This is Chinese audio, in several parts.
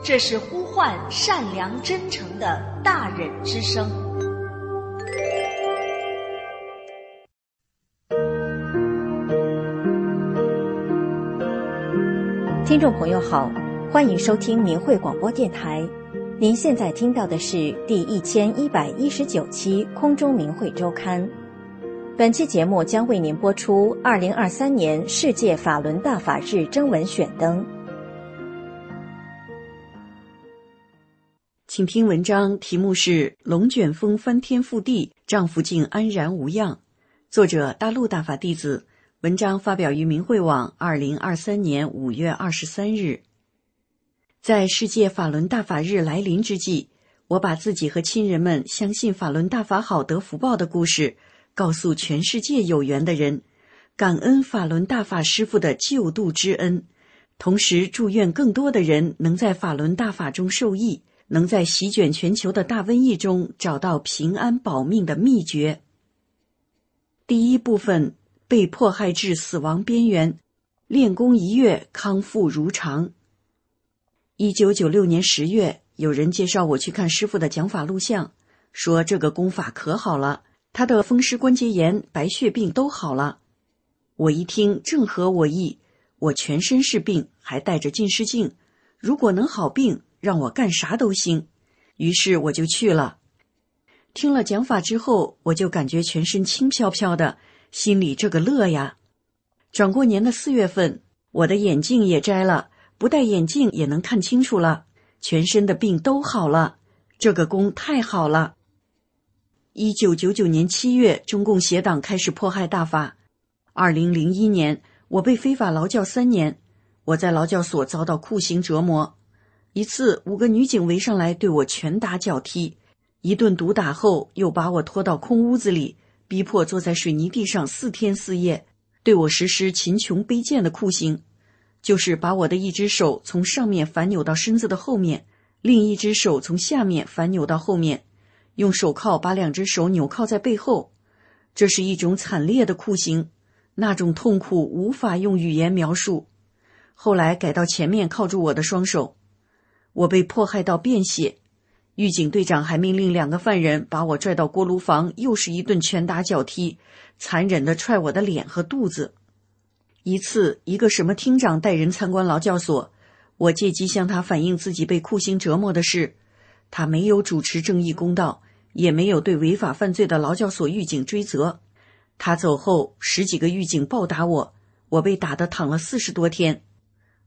这是呼唤善良、真诚的大人之声。听众朋友好，欢迎收听明慧广播电台。您现在听到的是第一千一百一十九期《空中明慧周刊》。本期节目将为您播出二零二三年世界法轮大法日征文选登。请听文章，题目是《龙卷风翻天覆地，丈夫竟安然无恙》，作者大陆大法弟子。文章发表于明慧网，二零二三年五月二十三日。在世界法轮大法日来临之际，我把自己和亲人们相信法轮大法好得福报的故事，告诉全世界有缘的人，感恩法轮大法师傅的救度之恩，同时祝愿更多的人能在法轮大法中受益。能在席卷全球的大瘟疫中找到平安保命的秘诀。第一部分被迫害至死亡边缘，练功一月康复如常。一九九六年十月，有人介绍我去看师傅的讲法录像，说这个功法可好了，他的风湿关节炎、白血病都好了。我一听正合我意，我全身是病，还戴着近视镜，如果能好病。让我干啥都行，于是我就去了。听了讲法之后，我就感觉全身轻飘飘的，心里这个乐呀！转过年的四月份，我的眼镜也摘了，不戴眼镜也能看清楚了，全身的病都好了。这个功太好了！一九九九年七月，中共协党开始迫害大法。二零零一年，我被非法劳教三年，我在劳教所遭到酷刑折磨。一次，五个女警围上来，对我拳打脚踢，一顿毒打后，又把我拖到空屋子里，逼迫坐在水泥地上四天四夜，对我实施“秦琼卑贱的酷刑，就是把我的一只手从上面反扭到身子的后面，另一只手从下面反扭到后面，用手铐把两只手扭铐在背后，这是一种惨烈的酷刑，那种痛苦无法用语言描述。后来改到前面铐住我的双手。我被迫害到便血，狱警队长还命令两个犯人把我拽到锅炉房，又是一顿拳打脚踢，残忍的踹我的脸和肚子。一次，一个什么厅长带人参观劳教所，我借机向他反映自己被酷刑折磨的事，他没有主持正义公道，也没有对违法犯罪的劳教所狱警追责。他走后，十几个狱警暴打我，我被打得躺了四十多天。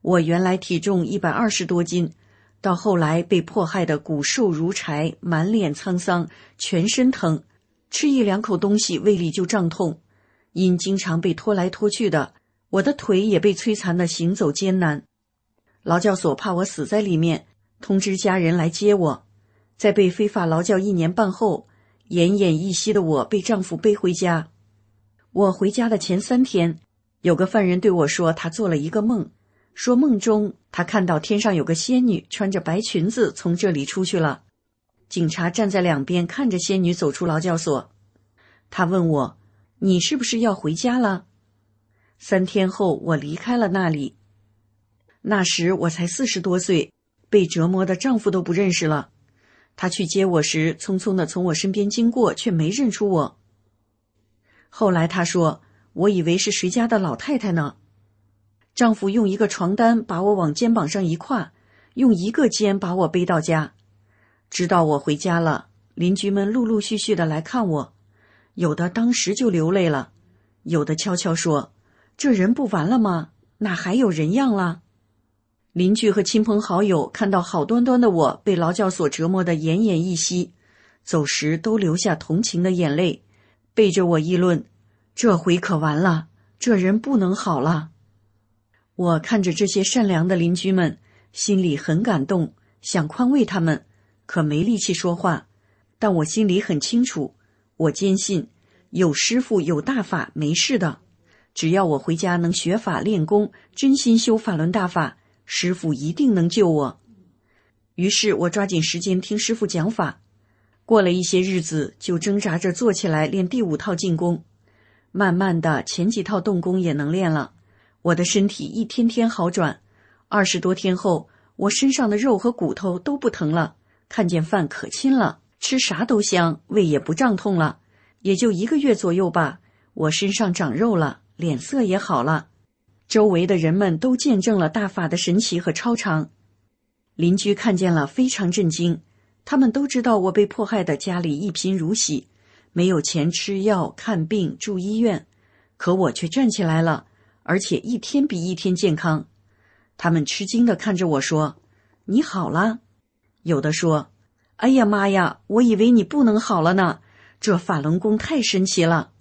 我原来体重一百二十多斤。到后来，被迫害的骨瘦如柴，满脸沧桑，全身疼，吃一两口东西胃里就胀痛。因经常被拖来拖去的，我的腿也被摧残的行走艰难。劳教所怕我死在里面，通知家人来接我。在被非法劳教一年半后，奄奄一息的我被丈夫背回家。我回家的前三天，有个犯人对我说，他做了一个梦。说梦中，他看到天上有个仙女穿着白裙子从这里出去了，警察站在两边看着仙女走出劳教所。他问我：“你是不是要回家了？”三天后，我离开了那里。那时我才四十多岁，被折磨的丈夫都不认识了。他去接我时，匆匆的从我身边经过，却没认出我。后来他说：“我以为是谁家的老太太呢。”丈夫用一个床单把我往肩膀上一跨，用一个肩把我背到家，直到我回家了。邻居们陆陆续续的来看我，有的当时就流泪了，有的悄悄说：“这人不完了吗？哪还有人样了？”邻居和亲朋好友看到好端端的我被劳教所折磨得奄奄一息，走时都留下同情的眼泪，背着我议论：“这回可完了，这人不能好了。”我看着这些善良的邻居们，心里很感动，想宽慰他们，可没力气说话。但我心里很清楚，我坚信有师傅有大法，没事的。只要我回家能学法练功，真心修法轮大法，师傅一定能救我。于是我抓紧时间听师傅讲法，过了一些日子，就挣扎着坐起来练第五套进功，慢慢的前几套动功也能练了。我的身体一天天好转，二十多天后，我身上的肉和骨头都不疼了，看见饭可亲了，吃啥都香，胃也不胀痛了。也就一个月左右吧，我身上长肉了，脸色也好了。周围的人们都见证了大法的神奇和超常，邻居看见了非常震惊。他们都知道我被迫害的家里一贫如洗，没有钱吃药、看病、住医院，可我却站起来了。而且一天比一天健康，他们吃惊的看着我说：“你好了。”有的说：“哎呀妈呀，我以为你不能好了呢！这法轮功太神奇了。”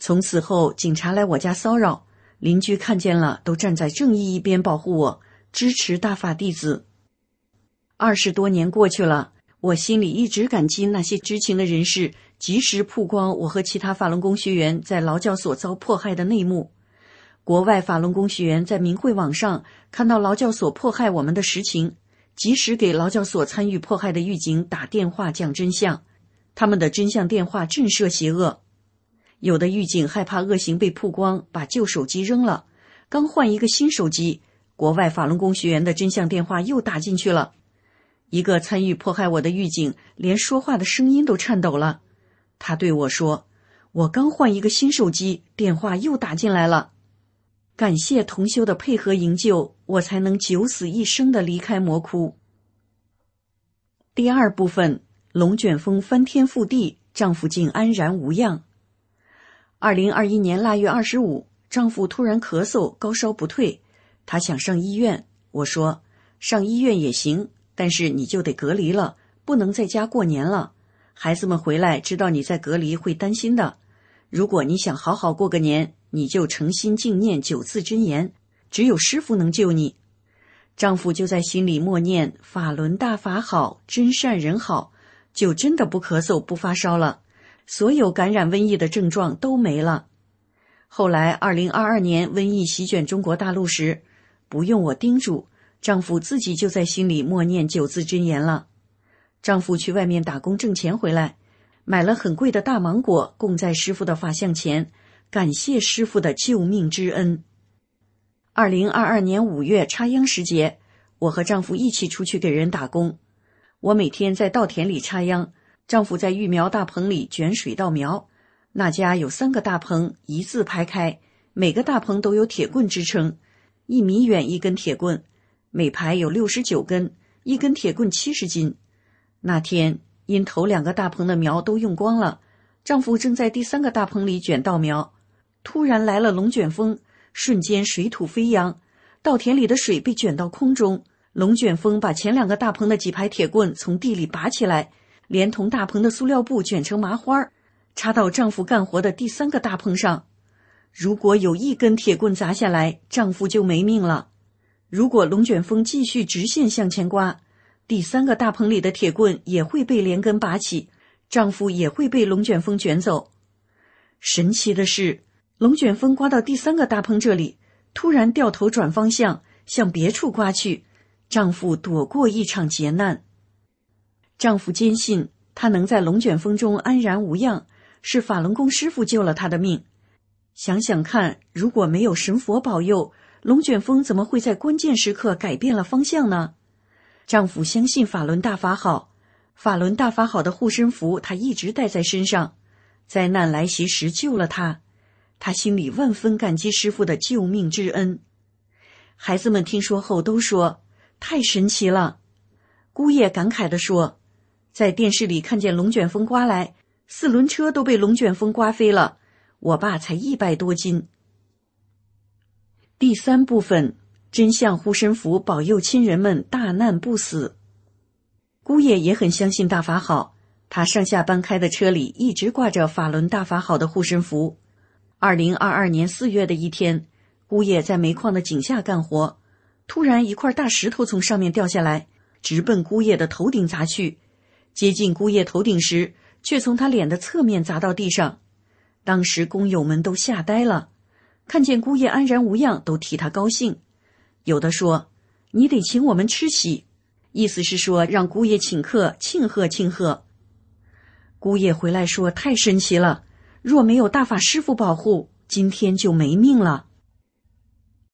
从此后，警察来我家骚扰，邻居看见了都站在正义一边保护我，支持大法弟子。二十多年过去了，我心里一直感激那些知情的人士，及时曝光我和其他法轮功学员在劳教所遭迫害的内幕。国外法轮功学员在明慧网上看到劳教所迫害我们的实情，及时给劳教所参与迫害的狱警打电话讲真相，他们的真相电话震慑邪恶。有的狱警害怕恶行被曝光，把旧手机扔了，刚换一个新手机，国外法轮功学员的真相电话又打进去了。一个参与迫害我的狱警连说话的声音都颤抖了，他对我说：“我刚换一个新手机，电话又打进来了。”感谢同修的配合营救，我才能九死一生的离开魔窟。第二部分，龙卷风翻天覆地，丈夫竟安然无恙。二零二一年腊月二十五，丈夫突然咳嗽，高烧不退。他想上医院，我说上医院也行，但是你就得隔离了，不能在家过年了。孩子们回来知道你在隔离，会担心的。如果你想好好过个年。你就诚心静念九字真言，只有师傅能救你。丈夫就在心里默念“法轮大法好，真善人好”，就真的不咳嗽、不发烧了，所有感染瘟疫的症状都没了。后来，二零二二年瘟疫席卷中国大陆时，不用我叮嘱，丈夫自己就在心里默念九字真言了。丈夫去外面打工挣钱回来，买了很贵的大芒果供在师傅的法像前。感谢师傅的救命之恩。二零二二年五月插秧时节，我和丈夫一起出去给人打工。我每天在稻田里插秧，丈夫在育苗大棚里卷水稻苗。那家有三个大棚一字排开，每个大棚都有铁棍支撑，一米远一根铁棍，每排有六十九根，一根铁棍七十斤。那天因头两个大棚的苗都用光了，丈夫正在第三个大棚里卷稻苗。突然来了龙卷风，瞬间水土飞扬，稻田里的水被卷到空中。龙卷风把前两个大棚的几排铁棍从地里拔起来，连同大棚的塑料布卷成麻花儿，插到丈夫干活的第三个大棚上。如果有一根铁棍砸下来，丈夫就没命了。如果龙卷风继续直线向前刮，第三个大棚里的铁棍也会被连根拔起，丈夫也会被龙卷风卷走。神奇的是。龙卷风刮到第三个大棚这里，突然掉头转方向，向别处刮去。丈夫躲过一场劫难。丈夫坚信他能在龙卷风中安然无恙，是法轮功师傅救了他的命。想想看，如果没有神佛保佑，龙卷风怎么会在关键时刻改变了方向呢？丈夫相信法轮大法好，法轮大法好的护身符他一直带在身上，灾难来袭时救了他。他心里万分感激师傅的救命之恩。孩子们听说后都说：“太神奇了！”姑爷感慨地说：“在电视里看见龙卷风刮来，四轮车都被龙卷风刮飞了。我爸才一百多斤。”第三部分：真相护身符保佑亲人们大难不死。姑爷也很相信大法好，他上下班开的车里一直挂着法轮大法好的护身符。二零二二年四月的一天，姑爷在煤矿的井下干活，突然一块大石头从上面掉下来，直奔姑爷的头顶砸去。接近姑爷头顶时，却从他脸的侧面砸到地上。当时工友们都吓呆了，看见姑爷安然无恙，都替他高兴。有的说：“你得请我们吃喜。”意思是说让姑爷请客庆贺庆贺。姑爷回来说：“太神奇了。”若没有大法师父保护，今天就没命了。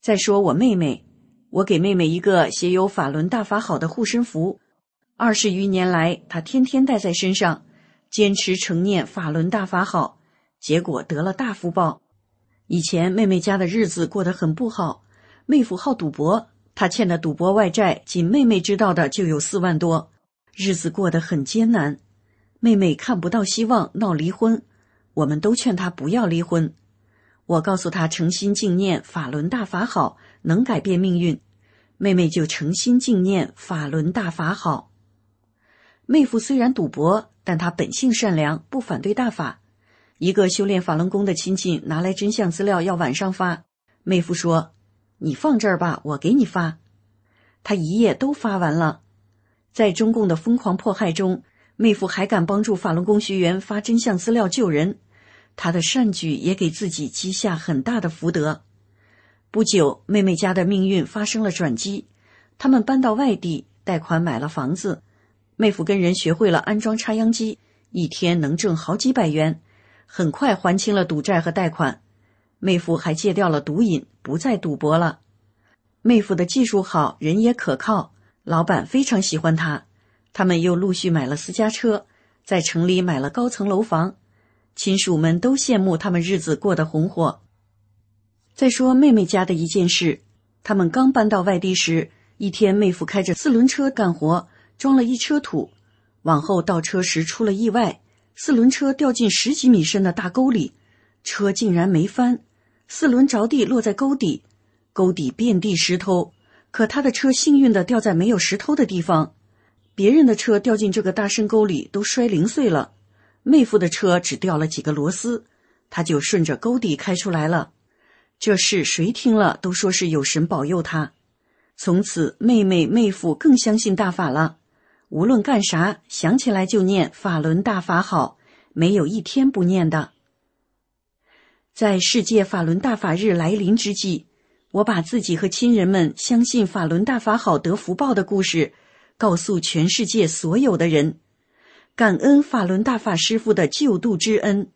再说我妹妹，我给妹妹一个写有“法轮大法好”的护身符，二十余年来，她天天带在身上，坚持成念“法轮大法好”，结果得了大福报。以前妹妹家的日子过得很不好，妹夫好赌博，他欠的赌博外债，仅妹妹知道的就有四万多，日子过得很艰难，妹妹看不到希望，闹离婚。我们都劝他不要离婚。我告诉他，诚心敬念法轮大法好，能改变命运。妹妹就诚心敬念法轮大法好。妹夫虽然赌博，但他本性善良，不反对大法。一个修炼法轮功的亲戚拿来真相资料要晚上发，妹夫说：“你放这儿吧，我给你发。”他一夜都发完了。在中共的疯狂迫害中。妹夫还敢帮助法轮功学员发真相资料救人，他的善举也给自己积下很大的福德。不久，妹妹家的命运发生了转机，他们搬到外地，贷款买了房子。妹夫跟人学会了安装插秧机，一天能挣好几百元，很快还清了赌债和贷款。妹夫还戒掉了毒瘾，不再赌博了。妹夫的技术好，人也可靠，老板非常喜欢他。他们又陆续买了私家车，在城里买了高层楼房，亲属们都羡慕他们日子过得红火。再说妹妹家的一件事：他们刚搬到外地时，一天妹夫开着四轮车干活，装了一车土，往后倒车时出了意外，四轮车掉进十几米深的大沟里，车竟然没翻，四轮着地落在沟底，沟底遍地石头，可他的车幸运的掉在没有石头的地方。别人的车掉进这个大深沟里，都摔零碎了。妹夫的车只掉了几个螺丝，他就顺着沟底开出来了。这事谁听了都说是有神保佑他。从此，妹妹、妹夫更相信大法了。无论干啥，想起来就念“法轮大法好”，没有一天不念的。在世界法轮大法日来临之际，我把自己和亲人们相信法轮大法好得福报的故事。告诉全世界所有的人，感恩法轮大法师父的救度之恩，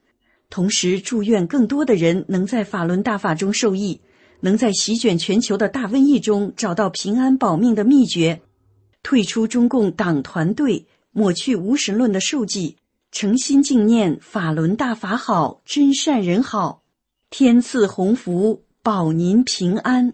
同时祝愿更多的人能在法轮大法中受益，能在席卷全球的大瘟疫中找到平安保命的秘诀，退出中共党团队，抹去无神论的受记，诚心敬念法轮大法好，真善人好，天赐鸿福保您平安。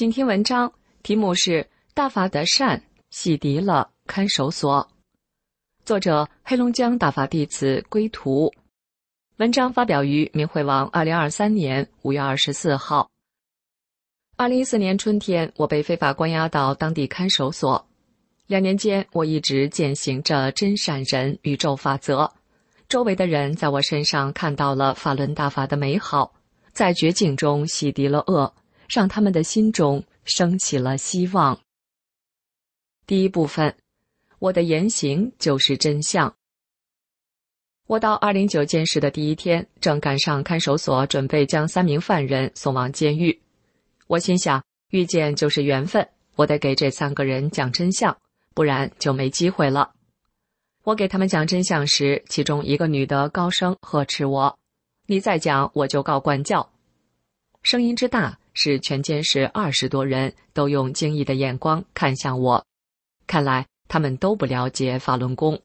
请听文章，题目是《大法的善洗涤了看守所》，作者黑龙江大法弟子归图，文章发表于明慧网二零二三年五月二十四号。二零一四年春天，我被非法关押到当地看守所，两年间，我一直践行着真善人宇宙法则，周围的人在我身上看到了法轮大法的美好，在绝境中洗涤了恶。让他们的心中升起了希望。第一部分，我的言行就是真相。我到二零九监室的第一天，正赶上看守所准备将三名犯人送往监狱，我心想，遇见就是缘分，我得给这三个人讲真相，不然就没机会了。我给他们讲真相时，其中一个女的高声呵斥我：“你再讲，我就告管教。”声音之大。是全监室二十多人都用惊异的眼光看向我，看来他们都不了解法轮功。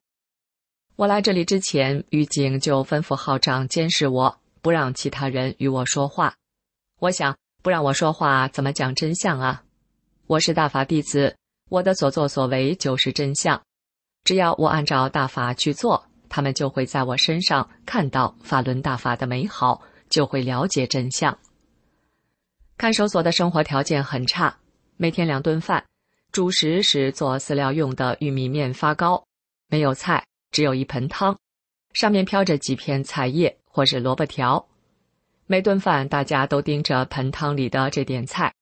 我来这里之前，狱警就吩咐号长监视我，不让其他人与我说话。我想不让我说话，怎么讲真相啊？我是大法弟子，我的所作所为就是真相。只要我按照大法去做，他们就会在我身上看到法轮大法的美好，就会了解真相。看守所的生活条件很差，每天两顿饭，主食是做饲料用的玉米面发糕，没有菜，只有一盆汤，上面飘着几片菜叶或是萝卜条。每顿饭大家都盯着盆汤里的这点菜，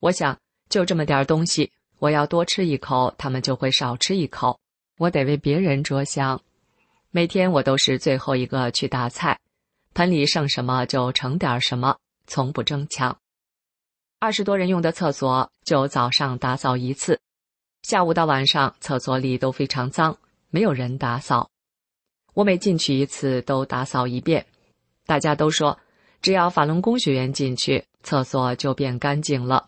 我想就这么点东西，我要多吃一口，他们就会少吃一口，我得为别人着想。每天我都是最后一个去打菜，盆里剩什么就盛点什么。从不争抢，二十多人用的厕所就早上打扫一次，下午到晚上厕所里都非常脏，没有人打扫。我每进去一次都打扫一遍。大家都说，只要法轮功学员进去，厕所就变干净了。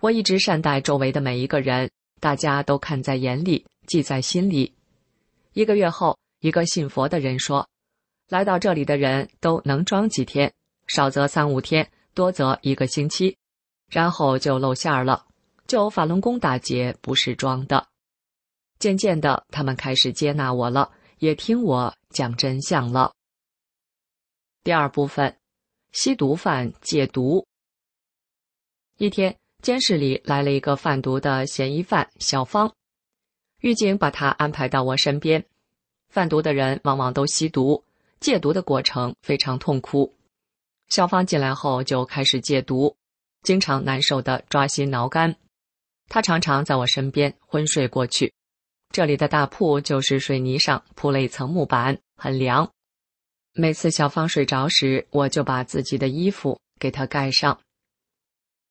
我一直善待周围的每一个人，大家都看在眼里，记在心里。一个月后，一个信佛的人说：“来到这里的人都能装几天。”少则三五天，多则一个星期，然后就露馅儿了。就法轮功打劫不是装的。渐渐的，他们开始接纳我了，也听我讲真相了。第二部分，吸毒犯戒毒。一天，监室里来了一个贩毒的嫌疑犯小芳，狱警把他安排到我身边。贩毒的人往往都吸毒，戒毒的过程非常痛苦。小芳进来后就开始戒毒，经常难受的抓心挠肝。她常常在我身边昏睡过去。这里的大铺就是水泥上铺了一层木板，很凉。每次小芳睡着时，我就把自己的衣服给她盖上。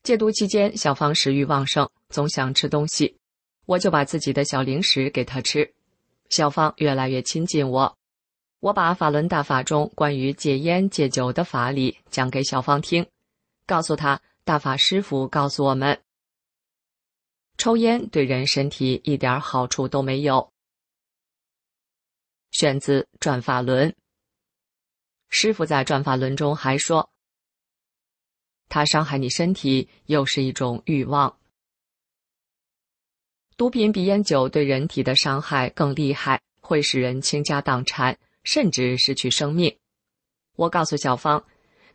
戒毒期间，小芳食欲旺盛，总想吃东西，我就把自己的小零食给她吃。小芳越来越亲近我。我把法轮大法中关于戒烟戒酒的法理讲给小芳听，告诉她大法师父告诉我们，抽烟对人身体一点好处都没有。选自转法轮。师傅在转法轮中还说，它伤害你身体，又是一种欲望。毒品比烟酒对人体的伤害更厉害，会使人倾家荡产。甚至失去生命。我告诉小芳：“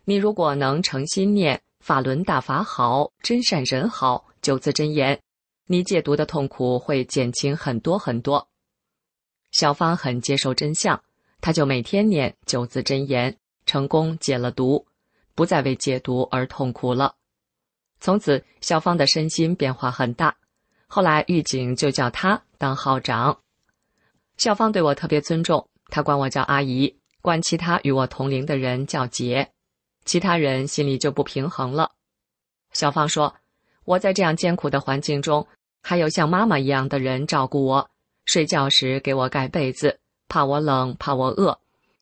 你如果能诚心念‘法轮大法好，真善人好’九字真言，你解毒的痛苦会减轻很多很多。”小芳很接受真相，她就每天念九字真言，成功解了毒，不再为解毒而痛苦了。从此，小芳的身心变化很大。后来，狱警就叫他当号长。小芳对我特别尊重。他管我叫阿姨，管其他与我同龄的人叫姐，其他人心里就不平衡了。小芳说：“我在这样艰苦的环境中，还有像妈妈一样的人照顾我，睡觉时给我盖被子，怕我冷，怕我饿，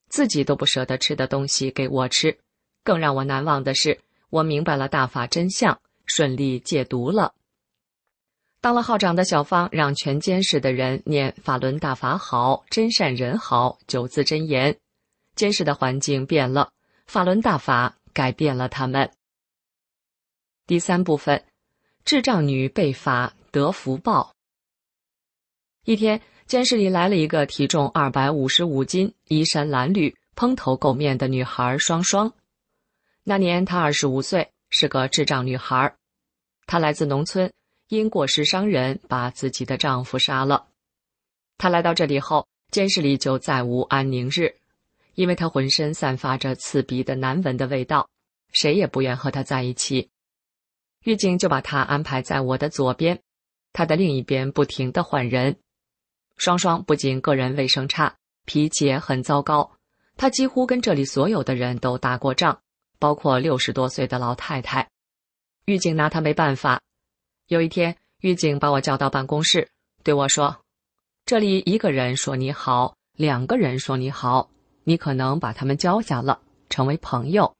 自己都不舍得吃的东西给我吃。更让我难忘的是，我明白了大法真相，顺利戒毒了。”当了号长的小芳，让全监室的人念“法轮大法好，真善人好”九字真言。监室的环境变了，法轮大法改变了他们。第三部分，智障女被罚得福报。一天，监室里来了一个体重二百五十五斤、衣衫褴褛、蓬头垢面的女孩双双。那年她二十五岁，是个智障女孩，她来自农村。因过失伤人，把自己的丈夫杀了。她来到这里后，监室里就再无安宁日，因为她浑身散发着刺鼻的难闻的味道，谁也不愿和她在一起。狱警就把她安排在我的左边，她的另一边不停地换人。双双不仅个人卫生差，脾气也很糟糕。她几乎跟这里所有的人都打过仗，包括六十多岁的老太太。狱警拿她没办法。有一天，狱警把我叫到办公室，对我说：“这里一个人说你好，两个人说你好，你可能把他们交下了，成为朋友。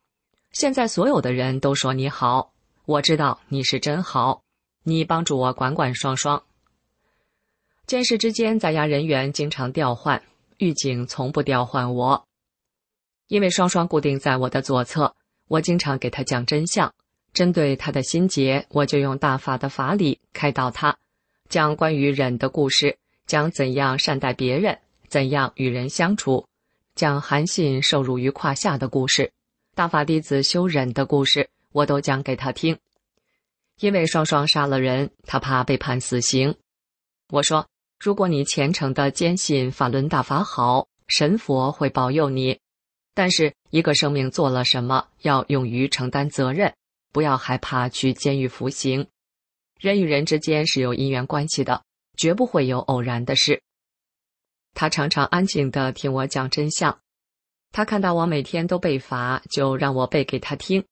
现在所有的人都说你好，我知道你是真好。你帮助我管管双双。监视之间在押人员经常调换，狱警从不调换我，因为双双固定在我的左侧，我经常给他讲真相。”针对他的心结，我就用大法的法理开导他，讲关于忍的故事，讲怎样善待别人，怎样与人相处，讲韩信受辱于胯下的故事，大法弟子修忍的故事，我都讲给他听。因为双双杀了人，他怕被判死刑。我说，如果你虔诚的坚信法轮大法好，神佛会保佑你。但是，一个生命做了什么，要勇于承担责任。不要害怕去监狱服刑，人与人之间是有因缘关系的，绝不会有偶然的事。他常常安静地听我讲真相。他看到我每天都被罚，就让我背给他听。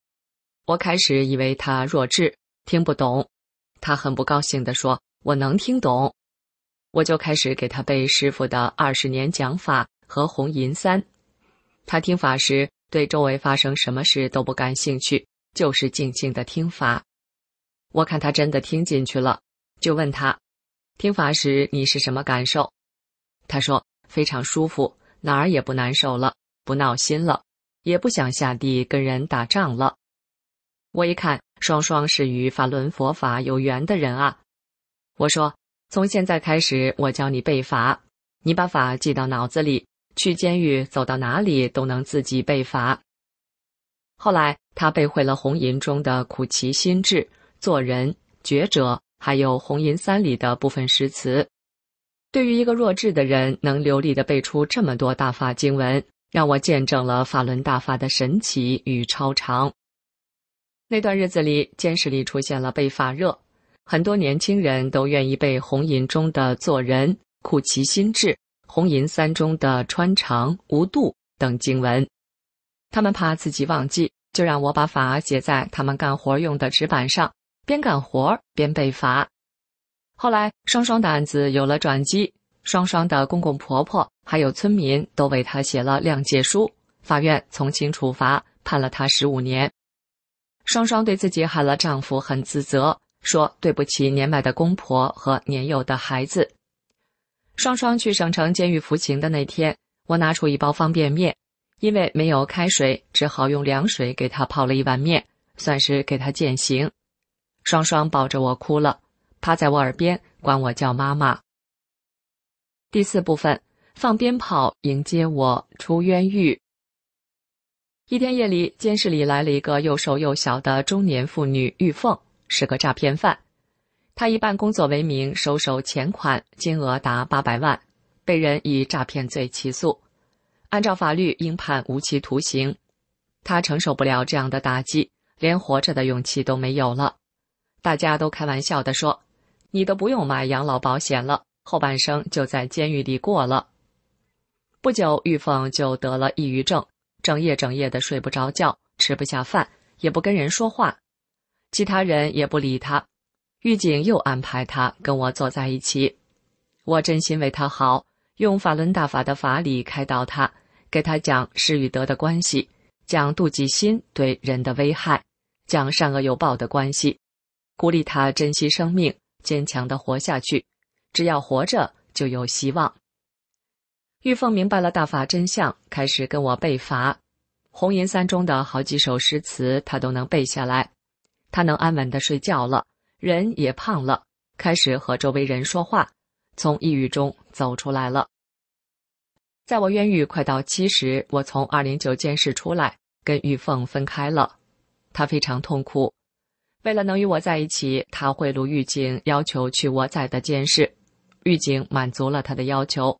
我开始以为他弱智，听不懂。他很不高兴地说：“我能听懂。”我就开始给他背师傅的二十年讲法和红银三。他听法时对周围发生什么事都不感兴趣。就是静静的听法，我看他真的听进去了，就问他：听法时你是什么感受？他说：非常舒服，哪儿也不难受了，不闹心了，也不想下地跟人打仗了。我一看，双双是与法轮佛法有缘的人啊！我说：从现在开始，我教你背法，你把法记到脑子里，去监狱走到哪里都能自己背法。后来，他背会了《红银》中的“苦其心志”、“做人觉者”，还有《红银三》里的部分诗词。对于一个弱智的人能流利地背出这么多大法经文，让我见证了法轮大法的神奇与超常。那段日子里，监室里出现了背法热，很多年轻人都愿意背《红银》中的“做人苦其心志”、《红银三》中的“穿肠无度”等经文。他们怕自己忘记，就让我把儿写在他们干活用的纸板上，边干活边被罚。后来双双的案子有了转机，双双的公公婆婆还有村民都为她写了谅解书，法院从轻处罚，判了她十五年。双双对自己喊了丈夫很自责，说对不起年迈的公婆和年幼的孩子。双双去省城监狱服刑的那天，我拿出一包方便面。因为没有开水，只好用凉水给他泡了一碗面，算是给他践行。双双抱着我哭了，趴在我耳边，管我叫妈妈。第四部分，放鞭炮迎接我出冤狱。一天夜里，监室里来了一个又瘦又小的中年妇女，玉凤，是个诈骗犯。她以办工作为名，收受钱款，金额达八百万，被人以诈骗罪起诉。按照法律应判无期徒刑，他承受不了这样的打击，连活着的勇气都没有了。大家都开玩笑的说：“你都不用买养老保险了，后半生就在监狱里过了。”不久，玉凤就得了抑郁症，整夜整夜的睡不着觉，吃不下饭，也不跟人说话，其他人也不理他。狱警又安排他跟我坐在一起，我真心为他好。用法轮大法的法理开导他，给他讲失与得的关系，讲妒忌心对人的危害，讲善恶有报的关系，鼓励他珍惜生命，坚强的活下去。只要活着就有希望。玉凤明白了大法真相，开始跟我背法。红岩三中的好几首诗词，他都能背下来。他能安稳的睡觉了，人也胖了，开始和周围人说话。从抑郁中走出来了。在我冤狱快到期时，我从二零九监室出来，跟玉凤分开了。她非常痛苦。为了能与我在一起，她贿赂狱警，要求去我在的监室。狱警满足了她的要求。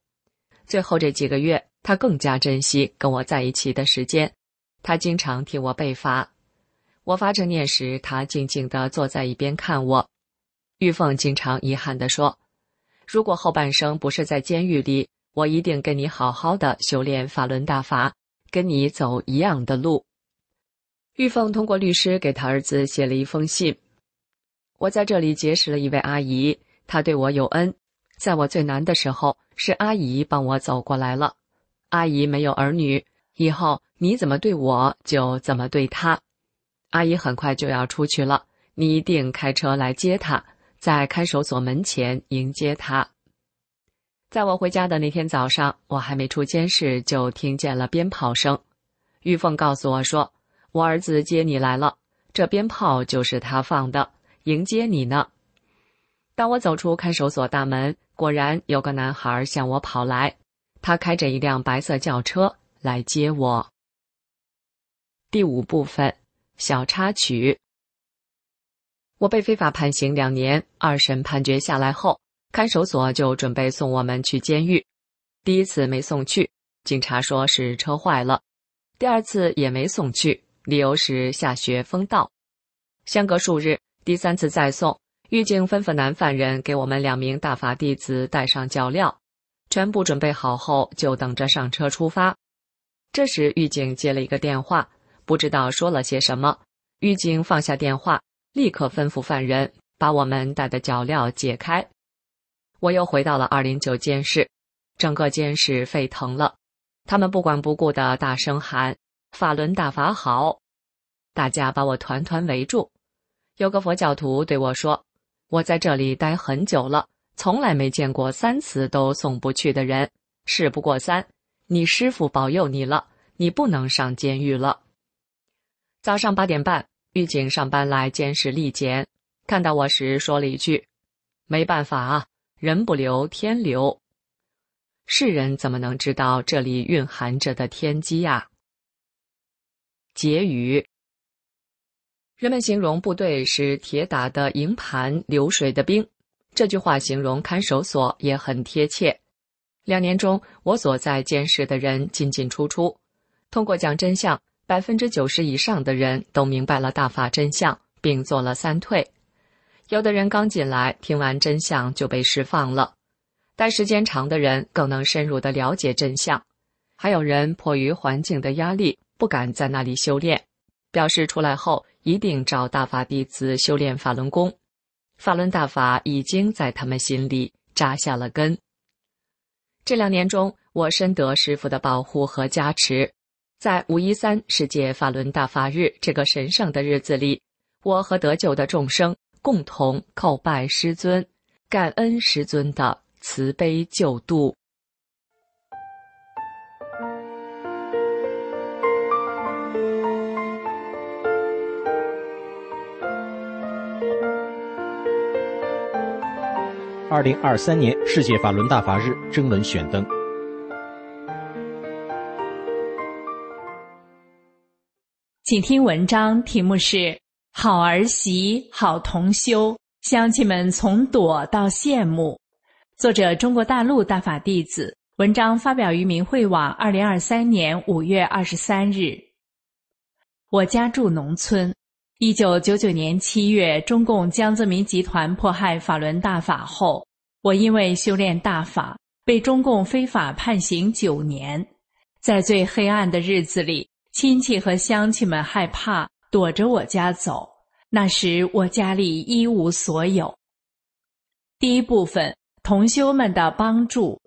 最后这几个月，她更加珍惜跟我在一起的时间。她经常替我背罚。我发着念时，她静静地坐在一边看我。玉凤经常遗憾地说。如果后半生不是在监狱里，我一定跟你好好的修炼法轮大法，跟你走一样的路。玉凤通过律师给他儿子写了一封信：“我在这里结识了一位阿姨，她对我有恩，在我最难的时候是阿姨帮我走过来了。阿姨没有儿女，以后你怎么对我就怎么对她。阿姨很快就要出去了，你一定开车来接她。”在看守所门前迎接他。在我回家的那天早上，我还没出监室就听见了鞭炮声。玉凤告诉我说：“我儿子接你来了，这鞭炮就是他放的，迎接你呢。”当我走出看守所大门，果然有个男孩向我跑来，他开着一辆白色轿车来接我。第五部分小插曲。我被非法判刑两年，二审判决下来后，看守所就准备送我们去监狱。第一次没送去，警察说是车坏了；第二次也没送去，理由是下雪封道。相隔数日，第三次再送，狱警吩咐男犯人给我们两名大法弟子带上脚镣。全部准备好后，就等着上车出发。这时，狱警接了一个电话，不知道说了些什么。狱警放下电话。立刻吩咐犯人把我们带的脚镣解开。我又回到了二零九监室，整个监室沸腾了。他们不管不顾地大声喊：“法轮大法好！”大家把我团团围住。有个佛教徒对我说：“我在这里待很久了，从来没见过三次都送不去的人。事不过三，你师傅保佑你了，你不能上监狱了。”早上八点半。狱警上班来监视丽简，看到我时说了一句：“没办法啊，人不留天留。世人怎么能知道这里蕴含着的天机呀？”结语：人们形容部队是铁打的营盘，流水的兵，这句话形容看守所也很贴切。两年中，我所在监视的人进进出出，通过讲真相。百分之九十以上的人都明白了大法真相，并做了三退。有的人刚进来，听完真相就被释放了；但时间长的人更能深入的了解真相。还有人迫于环境的压力，不敢在那里修炼，表示出来后一定找大法弟子修炼法轮功。法轮大法已经在他们心里扎下了根。这两年中，我深得师傅的保护和加持。在五一三世界法轮大法日这个神圣的日子里，我和得救的众生共同叩拜师尊，感恩师尊的慈悲救度。二零二三年世界法轮大法日征文选登。请听文章，题目是“好儿媳好同修”，乡亲们从躲到羡慕。作者：中国大陆大法弟子。文章发表于明慧网，二零二三年五月二十三日。我家住农村。一九九九年七月，中共江泽民集团迫害法轮大法后，我因为修炼大法被中共非法判刑九年。在最黑暗的日子里。亲戚和乡亲们害怕，躲着我家走。那时我家里一无所有。第一部分，同修们的帮助。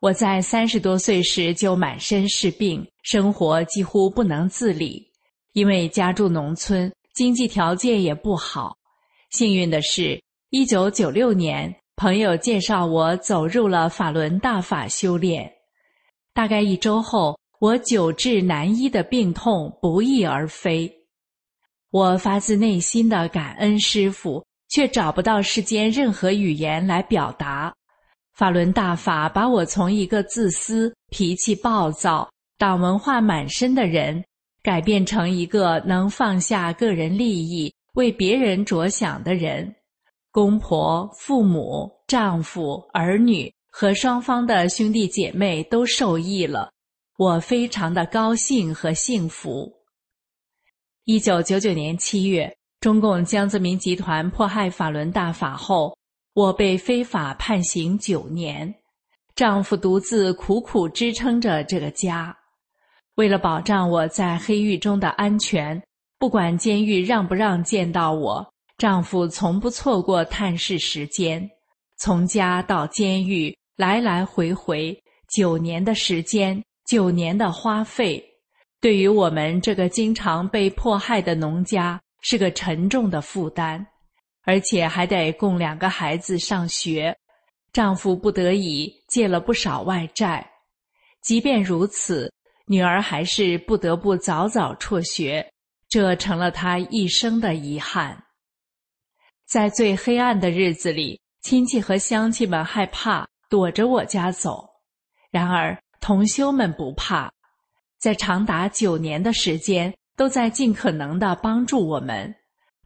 我在三十多岁时就满身是病，生活几乎不能自理，因为家住农村，经济条件也不好。幸运的是，一九九六年，朋友介绍我走入了法轮大法修炼。大概一周后。我久治难医的病痛不翼而飞，我发自内心的感恩师傅，却找不到世间任何语言来表达。法轮大法把我从一个自私、脾气暴躁、党文化满身的人，改变成一个能放下个人利益、为别人着想的人。公婆、父母、丈夫、儿女和双方的兄弟姐妹都受益了。我非常的高兴和幸福。一九九九年七月，中共江泽民集团迫害法轮大法后，我被非法判刑九年，丈夫独自苦苦支撑着这个家。为了保障我在黑狱中的安全，不管监狱让不让见到我，丈夫从不错过探视时间。从家到监狱，来来回回九年的时间。九年的花费，对于我们这个经常被迫害的农家是个沉重的负担，而且还得供两个孩子上学，丈夫不得已借了不少外债。即便如此，女儿还是不得不早早辍学，这成了她一生的遗憾。在最黑暗的日子里，亲戚和乡亲们害怕，躲着我家走。然而。同修们不怕，在长达九年的时间，都在尽可能的帮助我们。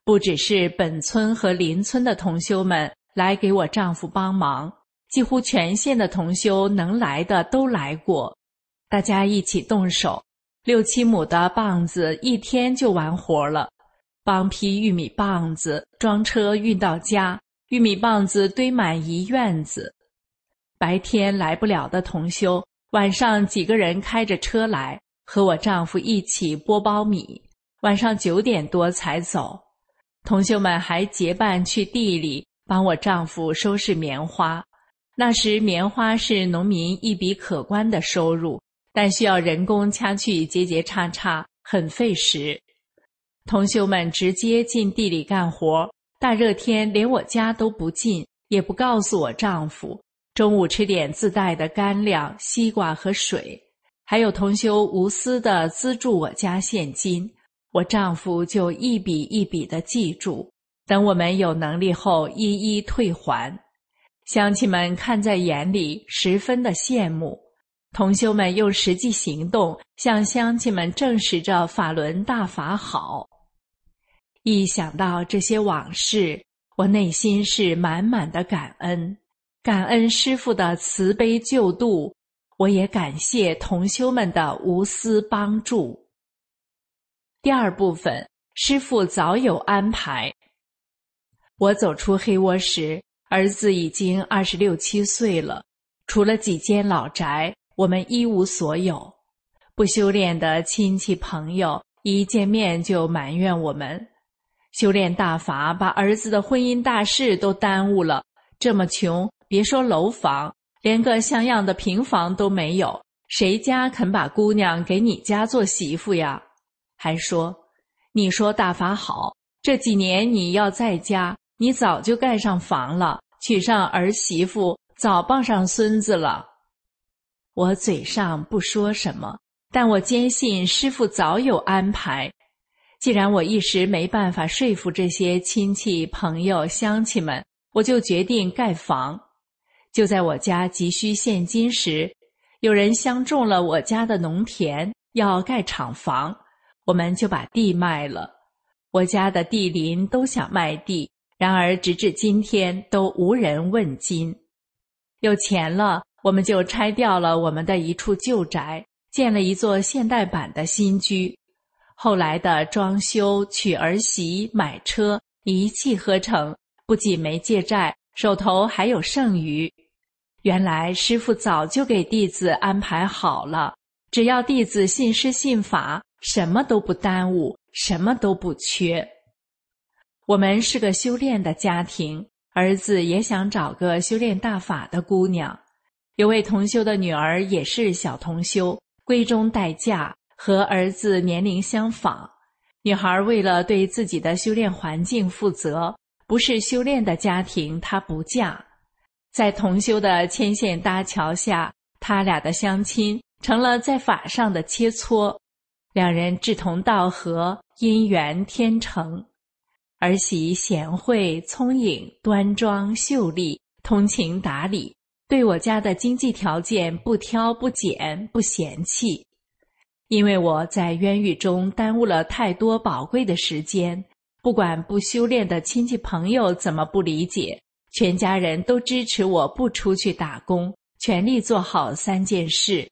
不只是本村和邻村的同修们来给我丈夫帮忙，几乎全县的同修能来的都来过，大家一起动手，六七亩的棒子一天就完活了。帮批玉米棒子，装车运到家，玉米棒子堆满一院子。白天来不了的同修。晚上几个人开着车来，和我丈夫一起剥苞米。晚上九点多才走。同学们还结伴去地里帮我丈夫收拾棉花。那时棉花是农民一笔可观的收入，但需要人工掐去节节叉叉，很费时。同学们直接进地里干活。大热天连我家都不进，也不告诉我丈夫。中午吃点自带的干粮、西瓜和水，还有同修无私的资助我家现金，我丈夫就一笔一笔的记住，等我们有能力后一一退还。乡亲们看在眼里，十分的羡慕。同修们用实际行动向乡亲们证实着法轮大法好。一想到这些往事，我内心是满满的感恩。感恩师父的慈悲救度，我也感谢同修们的无私帮助。第二部分，师父早有安排。我走出黑窝时，儿子已经二十六七岁了。除了几间老宅，我们一无所有。不修炼的亲戚朋友一见面就埋怨我们，修炼大法把儿子的婚姻大事都耽误了，这么穷。别说楼房，连个像样的平房都没有，谁家肯把姑娘给你家做媳妇呀？还说，你说大法好，这几年你要在家，你早就盖上房了，娶上儿媳妇，早抱上孙子了。我嘴上不说什么，但我坚信师傅早有安排。既然我一时没办法说服这些亲戚、朋友、乡亲们，我就决定盖房。就在我家急需现金时，有人相中了我家的农田，要盖厂房，我们就把地卖了。我家的地邻都想卖地，然而直至今天都无人问津。有钱了，我们就拆掉了我们的一处旧宅，建了一座现代版的新居。后来的装修、娶儿媳、买车，一气呵成，不仅没借债，手头还有剩余。原来师傅早就给弟子安排好了，只要弟子信师信法，什么都不耽误，什么都不缺。我们是个修炼的家庭，儿子也想找个修炼大法的姑娘。有位同修的女儿也是小同修，闺中待嫁，和儿子年龄相仿。女孩为了对自己的修炼环境负责，不是修炼的家庭，她不嫁。在同修的牵线搭桥下，他俩的相亲成了在法上的切磋。两人志同道合，姻缘天成。儿媳贤惠、聪颖、端庄、秀丽，通情达理，对我家的经济条件不挑不拣不嫌弃。因为我在冤狱中耽误了太多宝贵的时间，不管不修炼的亲戚朋友怎么不理解。全家人都支持我不出去打工，全力做好三件事。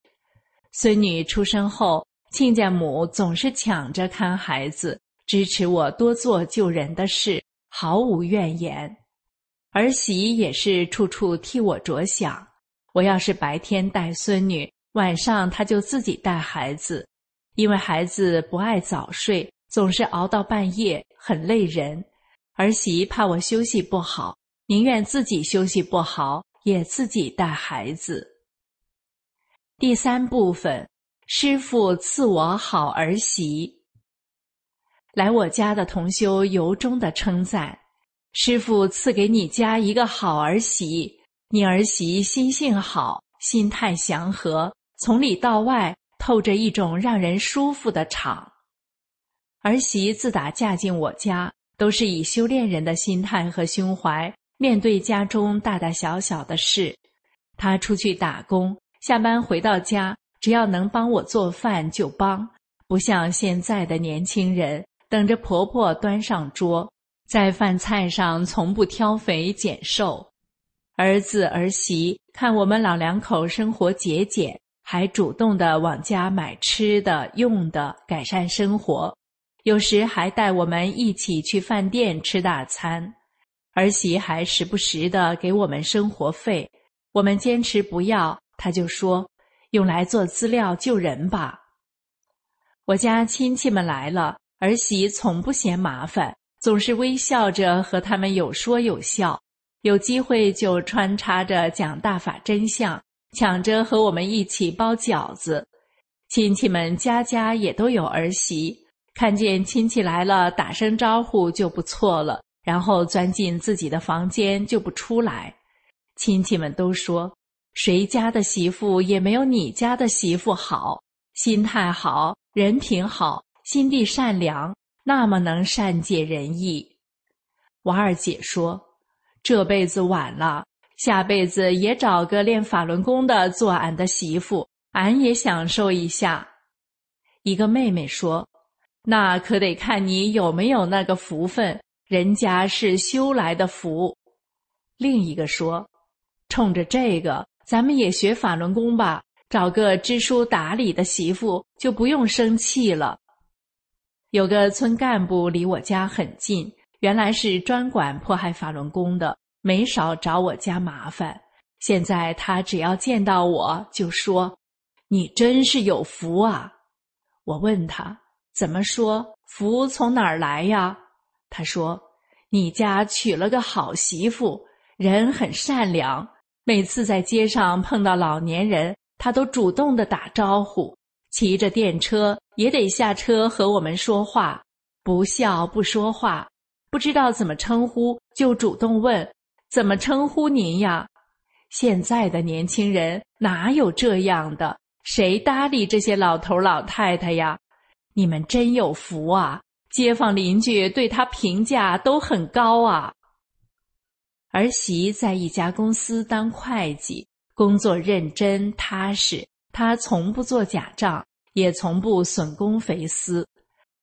孙女出生后，亲家母总是抢着看孩子，支持我多做救人的事，毫无怨言。儿媳也是处处替我着想。我要是白天带孙女，晚上她就自己带孩子，因为孩子不爱早睡，总是熬到半夜，很累人。儿媳怕我休息不好。宁愿自己休息不好，也自己带孩子。第三部分，师傅赐我好儿媳。来我家的同修由衷的称赞，师傅赐给你家一个好儿媳，你儿媳心性好，心态祥和，从里到外透着一种让人舒服的场。儿媳自打嫁进我家，都是以修炼人的心态和胸怀。面对家中大大小小的事，他出去打工，下班回到家，只要能帮我做饭就帮。不像现在的年轻人，等着婆婆端上桌，在饭菜上从不挑肥拣瘦。儿子儿媳看我们老两口生活节俭，还主动的往家买吃的用的，改善生活，有时还带我们一起去饭店吃大餐。儿媳还时不时的给我们生活费，我们坚持不要，她就说用来做资料救人吧。我家亲戚们来了，儿媳从不嫌麻烦，总是微笑着和他们有说有笑，有机会就穿插着讲大法真相，抢着和我们一起包饺子。亲戚们家家也都有儿媳，看见亲戚来了打声招呼就不错了。然后钻进自己的房间就不出来，亲戚们都说，谁家的媳妇也没有你家的媳妇好，心态好，人品好，心地善良，那么能善解人意。娃二姐说：“这辈子晚了，下辈子也找个练法轮功的做俺的媳妇，俺也享受一下。”一个妹妹说：“那可得看你有没有那个福分。”人家是修来的福。另一个说：“冲着这个，咱们也学法轮功吧，找个知书达理的媳妇，就不用生气了。”有个村干部离我家很近，原来是专管迫害法轮功的，没少找我家麻烦。现在他只要见到我就说：“你真是有福啊！”我问他：“怎么说福从哪儿来呀？”他说：“你家娶了个好媳妇，人很善良。每次在街上碰到老年人，他都主动的打招呼。骑着电车也得下车和我们说话，不笑不说话，不知道怎么称呼就主动问怎么称呼您呀。现在的年轻人哪有这样的？谁搭理这些老头老太太呀？你们真有福啊。”街坊邻居对他评价都很高啊。儿媳在一家公司当会计，工作认真踏实，她从不做假账，也从不损公肥私。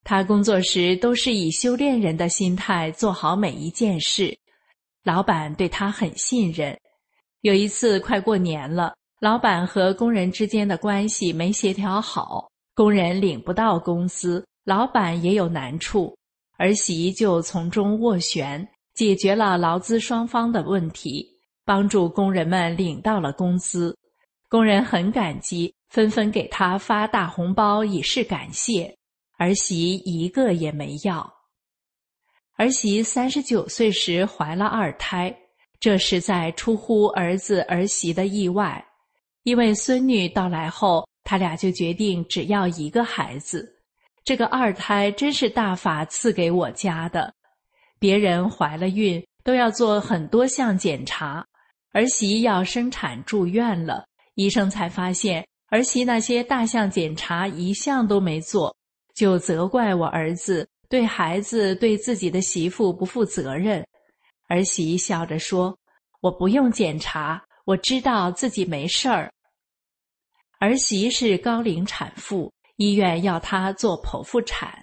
她工作时都是以修炼人的心态做好每一件事，老板对她很信任。有一次快过年了，老板和工人之间的关系没协调好，工人领不到工资。老板也有难处，儿媳就从中斡旋，解决了劳资双方的问题，帮助工人们领到了工资。工人很感激，纷纷给他发大红包以示感谢。儿媳一个也没要。儿媳三十九岁时怀了二胎，这是在出乎儿子儿媳的意外，因为孙女到来后，他俩就决定只要一个孩子。这个二胎真是大法赐给我家的。别人怀了孕都要做很多项检查，儿媳要生产住院了，医生才发现儿媳那些大项检查一项都没做，就责怪我儿子对孩子、对自己的媳妇不负责任。儿媳笑着说：“我不用检查，我知道自己没事儿。”儿媳是高龄产妇。医院要她做剖腹产，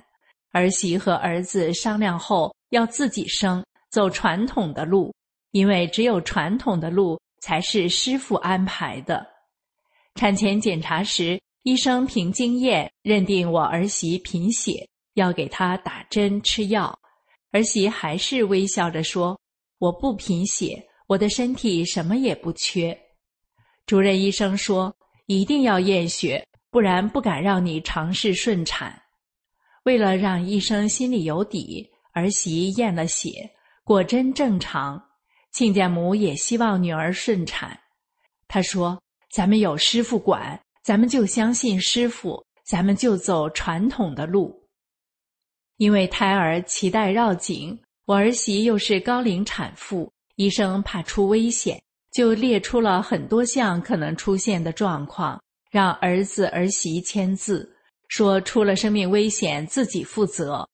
儿媳和儿子商量后要自己生，走传统的路，因为只有传统的路才是师傅安排的。产前检查时，医生凭经验认定我儿媳贫血，要给她打针吃药。儿媳还是微笑着说：“我不贫血，我的身体什么也不缺。”主任医生说：“一定要验血。”不然不敢让你尝试顺产，为了让医生心里有底，儿媳验了血，果真正常。亲家母也希望女儿顺产，她说：“咱们有师傅管，咱们就相信师傅，咱们就走传统的路。”因为胎儿脐带绕颈，我儿媳又是高龄产妇，医生怕出危险，就列出了很多项可能出现的状况。让儿子儿媳签字，说出了生命危险自己负责。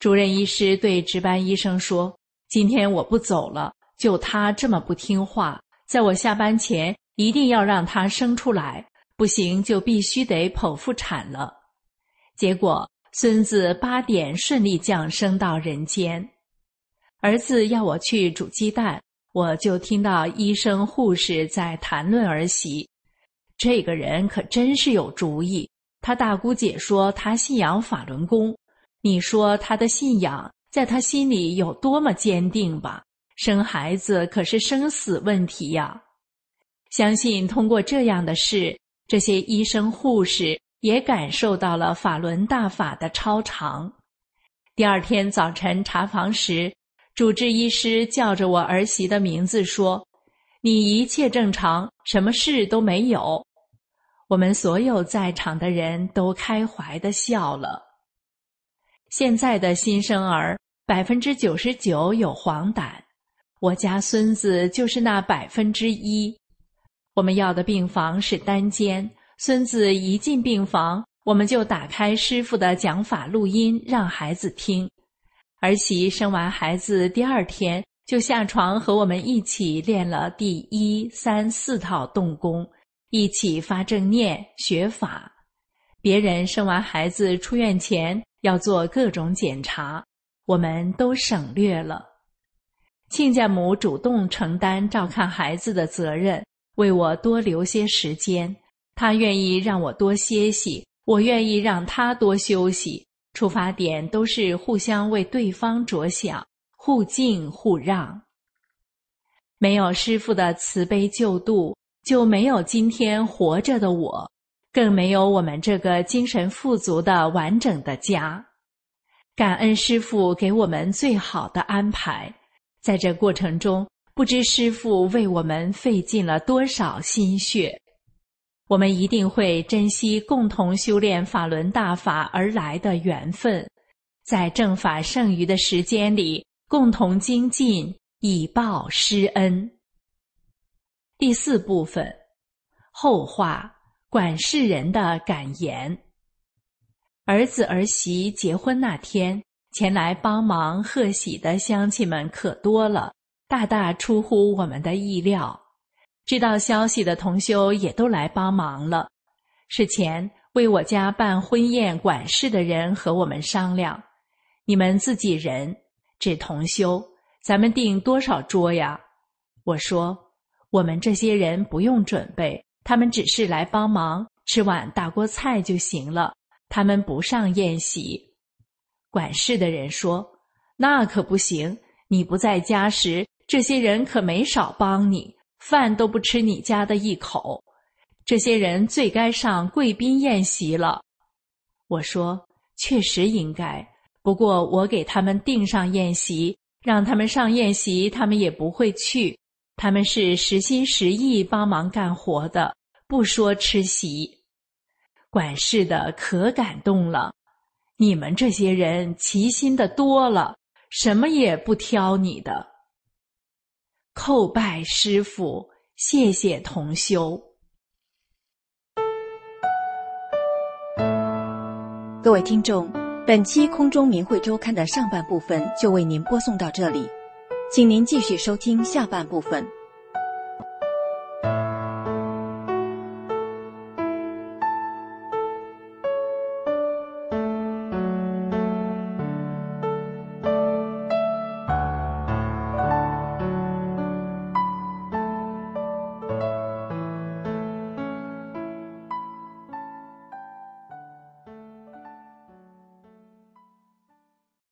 主任医师对值班医生说：“今天我不走了，就他这么不听话，在我下班前一定要让他生出来，不行就必须得剖腹产了。”结果孙子八点顺利降生到人间。儿子要我去煮鸡蛋，我就听到医生护士在谈论儿媳。这个人可真是有主意。他大姑姐说他信仰法轮功，你说他的信仰在他心里有多么坚定吧？生孩子可是生死问题呀！相信通过这样的事，这些医生护士也感受到了法轮大法的超长。第二天早晨查房时，主治医师叫着我儿媳的名字说。你一切正常，什么事都没有。我们所有在场的人都开怀地笑了。现在的新生儿百分之九十九有黄疸，我家孙子就是那百分之一。我们要的病房是单间。孙子一进病房，我们就打开师傅的讲法录音让孩子听。儿媳生完孩子第二天。就下床和我们一起练了第一三四套动功，一起发正念学法。别人生完孩子出院前要做各种检查，我们都省略了。亲家母主动承担照看孩子的责任，为我多留些时间。她愿意让我多歇息，我愿意让她多休息。出发点都是互相为对方着想。互敬互让，没有师傅的慈悲救度，就没有今天活着的我，更没有我们这个精神富足的完整的家。感恩师傅给我们最好的安排，在这过程中，不知师傅为我们费尽了多少心血。我们一定会珍惜共同修炼法轮大法而来的缘分，在正法剩余的时间里。共同精进以报师恩。第四部分后话，管事人的感言。儿子儿媳结婚那天，前来帮忙贺喜的乡亲们可多了，大大出乎我们的意料。知道消息的同修也都来帮忙了。事前，为我家办婚宴管事的人和我们商量，你们自己人。这同修，咱们定多少桌呀？我说，我们这些人不用准备，他们只是来帮忙，吃碗大锅菜就行了。他们不上宴席。管事的人说：“那可不行，你不在家时，这些人可没少帮你，饭都不吃你家的一口。这些人最该上贵宾宴席了。”我说：“确实应该。”不过我给他们订上宴席，让他们上宴席，他们也不会去。他们是实心实意帮忙干活的，不说吃席。管事的可感动了，你们这些人齐心的多了，什么也不挑你的。叩拜师傅，谢谢同修。各位听众。本期《空中名汇周刊》的上半部分就为您播送到这里，请您继续收听下半部分。